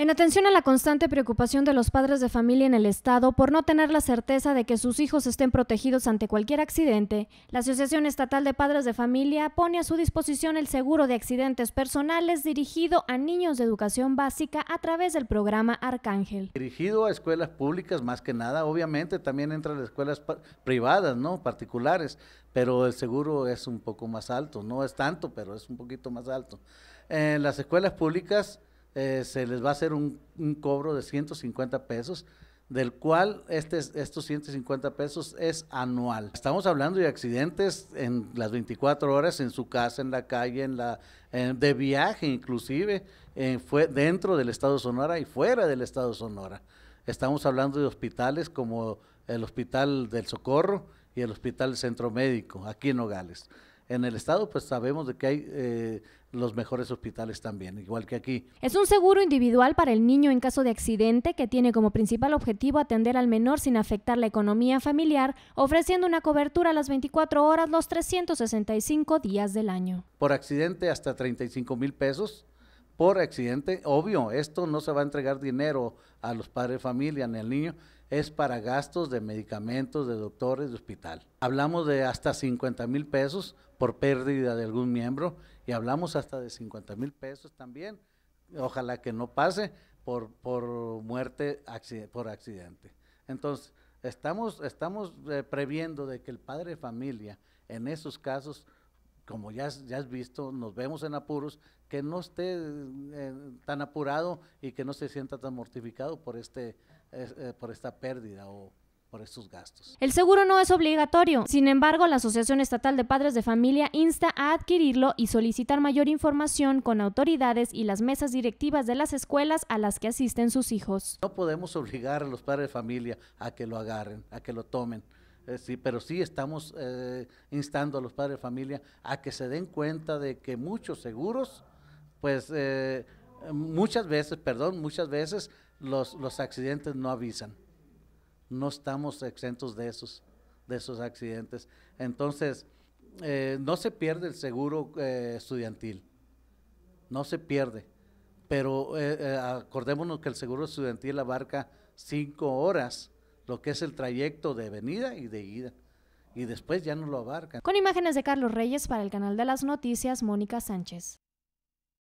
En atención a la constante preocupación de los padres de familia en el Estado por no tener la certeza de que sus hijos estén protegidos ante cualquier accidente, la Asociación Estatal de Padres de Familia pone a su disposición el seguro de accidentes personales dirigido a niños de educación básica a través del programa Arcángel. Dirigido a escuelas públicas más que nada, obviamente también entran las escuelas privadas, ¿no? particulares, pero el seguro es un poco más alto, no es tanto, pero es un poquito más alto. En las escuelas públicas eh, se les va a hacer un, cobro de 150 pesos, del cual este, estos 150 pesos es anual. Estamos hablando de accidentes en las 24 horas, en su casa, en la calle, en la, de viaje inclusive, eh, fue dentro del estado de Sonora y fuera del estado de Sonora. Estamos hablando de hospitales como el Hospital del Socorro y el Hospital Centro Médico, aquí en Nogales en el estado, pues sabemos de que hay eh, los mejores hospitales también, igual que aquí. Es un seguro individual para el niño en caso de accidente que tiene como principal objetivo atender al menor sin afectar la economía familiar, ofreciendo una cobertura a las 24 horas los 365 días del año. Por accidente hasta 35 mil pesos por accidente. Obvio, esto no se va a entregar dinero a los padres de familia ni al niño, es para gastos de medicamentos, de doctores, de hospital. Hablamos de hasta 50 mil pesos por pérdida de algún miembro y hablamos hasta de 50 mil pesos también. Ojalá que no pase por, por muerte por accidente. Entonces, estamos, estamos eh, previendo de que el padre de familia en esos casos como ya, has visto, nos vemos en apuros, que no esté eh, tan apurado y que no se sienta tan mortificado por, este, eh, por esta pérdida o por estos gastos. El seguro no es obligatorio, sin embargo, la Asociación Estatal de Padres de Familia insta a adquirirlo y solicitar mayor información con autoridades y las mesas directivas de las escuelas a las que asisten sus hijos. No podemos obligar a los padres de familia a que lo agarren, a que lo tomen. Eh, sí, pero sí estamos eh, instando a los padres de familia a que se den cuenta de que muchos seguros, pues eh, muchas veces, perdón, muchas veces los, los accidentes no avisan. No estamos exentos de esos, de esos accidentes. Entonces, no se pierde el seguro estudiantil. No se pierde. Pero acordémonos que el seguro estudiantil abarca cinco horas lo que es el trayecto de venida y de ida. Y después ya no lo abarcan. Con imágenes de Carlos Reyes para el canal de las noticias, Mónica Sánchez.